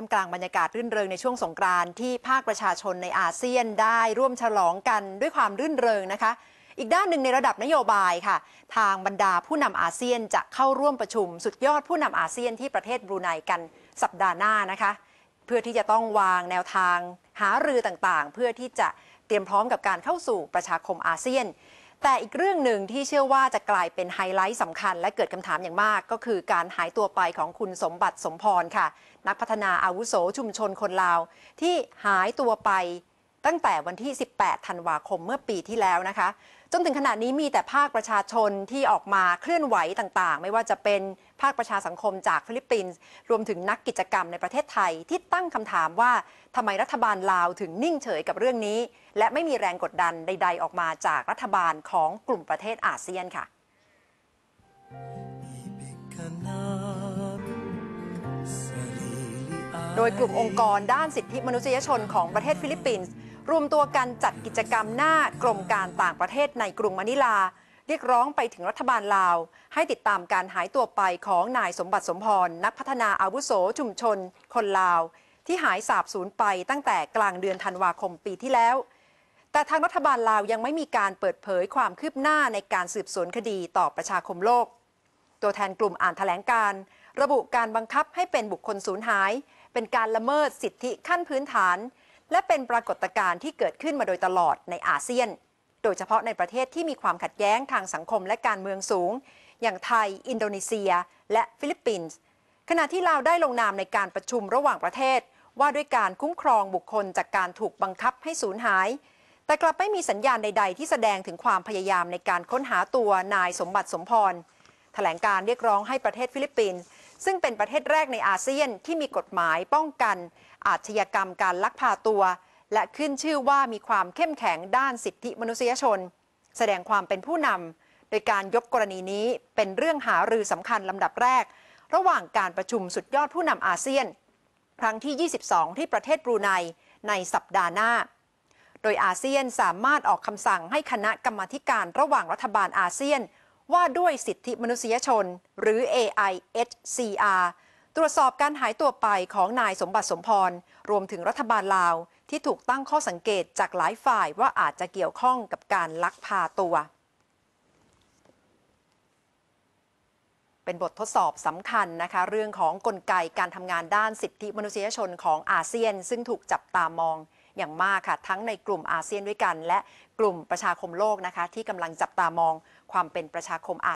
ท่ามกลางบรรยากาศรื่นเริงในช่วงสงกรานต์ที่ภาคประชาชนในอาเซียนได้ร่วมฉลองกันด้วยความรื่นเริงนะคะ อีกด้านหนึ่งในระดับนโยบายค่ะ ทางบรรดาผู้นำอาเซียนจะเข้าร่วมประชุมสุดยอดผู้นำอาเซียนที่ประเทศบรูไนกันสัปดาห์หน้านะคะ เพื่อที่จะต้องวางแนวทางหารือต่างๆ เพื่อที่จะเตรียมพร้อมกับการเข้าสู่ประชาคมอาเซียนแต่อีกเรื่องหนึ่งที่เชื่อว่าจะกลายเป็นไฮไลท์สำคัญและเกิดคำถามอย่างมาก ก็คือการหายตัวไปของคุณสมบัติสมพรค่ะ นักพัฒนาอาวุโสชุมชนคนลาว ที่หายตัวไปตั้งแต่วันที่ 18 ธันวาคมเมื่อปีที่แล้วนะคะจนถึงขณะนี้มีแต่ภาคประชาชนที่ออกมาเคลื่อนไหวต่างๆ ไม่ว่าจะเป็นภาคประชาสังคมจากฟิลิปปินส์ รวมถึงนักกิจกรรมในประเทศไทยที่ตั้งคำถามว่าทำไมรัฐบาลลาวถึงนิ่งเฉยกับเรื่องนี้ และไม่มีแรงกดดันใดๆออกมาจากรัฐบาลของกลุ่มประเทศอาเซียนค่ะ โดยกลุ่มองค์กรด้านสิทธิมนุษยชนของประเทศฟิลิปปินส์รวมตัวกันจัดกิจกรรมหน้ากรมการต่างประเทศในกรุงมะนิลา เรียกร้องไปถึงรัฐบาลลาวให้ติดตามการหายตัวไปของนายสมบัติสมพร นักพัฒนาอาวุโส ชุมชน คนลาว ที่หายสาบสูญไปตั้งแต่กลางเดือนธันวาคมปีที่แล้ว แต่ทางรัฐบาลลาวยังไม่มีการเปิดเผยความคืบหน้าในการสืบสวนคดีต่อประชาคมโลก ตัวแทนกลุ่มอ่านแถลงการ ระบุการบังคับให้เป็นบุคคลสูญหาย เป็นการละเมิดสิทธิขั้นพื้นฐานและเป็นปรากฏการณ์ที่เกิดขึ้นมาโดยตลอดในอาเซียน โดยเฉพาะในประเทศที่มีความขัดแย้งทางสังคมและการเมืองสูง อย่างไทย อินโดนีเซีย และฟิลิปปินส์ ขณะที่ลาวได้ลงนามในการประชุมระหว่างประเทศ ว่าด้วยการคุ้มครองบุคคลจากการถูกบังคับให้สูญหาย แต่กลับไม่มีสัญญาณใด ๆ ที่แสดงถึงความพยายามในการค้นหาตัวนายสมบัติสมพร แถลงการเรียกร้องให้ประเทศฟิลิปปินส์ซึ่งเป็นประเทศแรกในอาเซียนที่มีกฎหมายป้องกัน อาชญากรรมการลักพาตัว และขึ้นชื่อว่ามีความเข้มแข็งด้านสิทธิมนุษยชน แสดงความเป็นผู้นำโดยการยกกรณีนี้เป็นเรื่องหารือสำคัญลำดับแรก ระหว่างการประชุมสุดยอดผู้นำอาเซียน ครั้งที่ 22 ที่ประเทศบรูไนในสัปดาห์หน้าโดยอาเซียนสามารถออกคำสั่งให้คณะกรรมาการระหว่างรัฐบาลอาเซียนว่าด้วยสิทธิมนุษยชนหรือ AIHCR ตรวจสอบการหายตัวไปของนายสมบัติสมพร รวมถึงรัฐบาลลาว ที่ถูกตั้งข้อสังเกตจากหลายฝ่ายว่าอาจจะเกี่ยวข้องกับการลักพาตัว เป็นบททดสอบสำคัญนะคะเรื่องของกลไกการทำงานด้านสิทธิมนุษยชนของอาเซียนซึ่งถูกจับตามองอย่างมากค่ะ ทั้งในกลุ่มอาเซียนด้วยกัน และกลุ่มประชาคมโลกนะคะ ที่กำลังจับตามองความเป็นประชาคมอา